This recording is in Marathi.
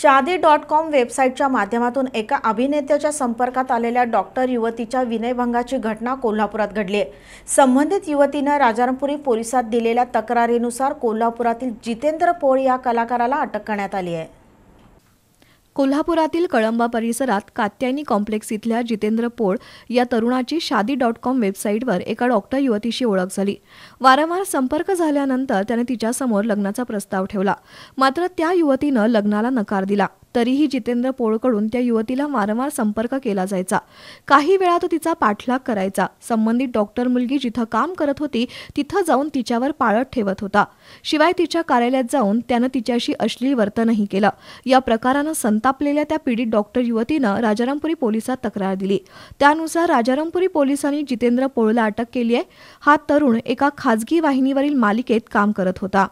शादी डॉट कॉम वेबसाईटच्या माध्यमातून एका अभिनेत्याच्या संपर्कात आलेल्या डॉक्टर युवतीच्या विनयभंगाची घटना कोल्हापुरात घडली आहे संबंधित युवतीनं राजारामपुरी पोलिसात दिलेल्या तक्रारीनुसार कोल्हापुरातील जितेंद्र पोळ या कलाकाराला अटक करण्यात आली आहे कोल्हापुरातील कळंबा परिसरात कात्यायनी कॉम्प्लेक्स इथल्या जितेंद्र पोळ या तरुणाची शादी डॉट कॉम वेबसाईटवर एका डॉक्टर युवतीशी ओळख झाली वारंवार संपर्क झाल्यानंतर त्याने तिच्यासमोर लग्नाचा प्रस्ताव ठेवला मात्र त्या युवतीनं लग्नाला नकार दिला तरीही जितेंद्र पोळकडून त्या युवतीला वारंवार संपर्क केला जायचा काही वेळा तो तिचा पाठलाग करायचा संबंधित डॉक्टर मुलगी जिथं काम करत होती तिथं जाऊन तिच्यावर पाळत ठेवत होता शिवाय तिच्या कार्यालयात जाऊन त्यानं तिच्याशी अश्लील वर्तनही केलं या प्रकारानं संतापलेल्या त्या पीडित डॉक्टर युवतीनं राजारामपुरी पोलिसात तक्रार दिली त्यानुसार राजारामपुरी पोलिसांनी जितेंद्र पोळला अटक केली आहे हा तरुण एका खाजगी वाहिनीवरील मालिकेत काम करत होता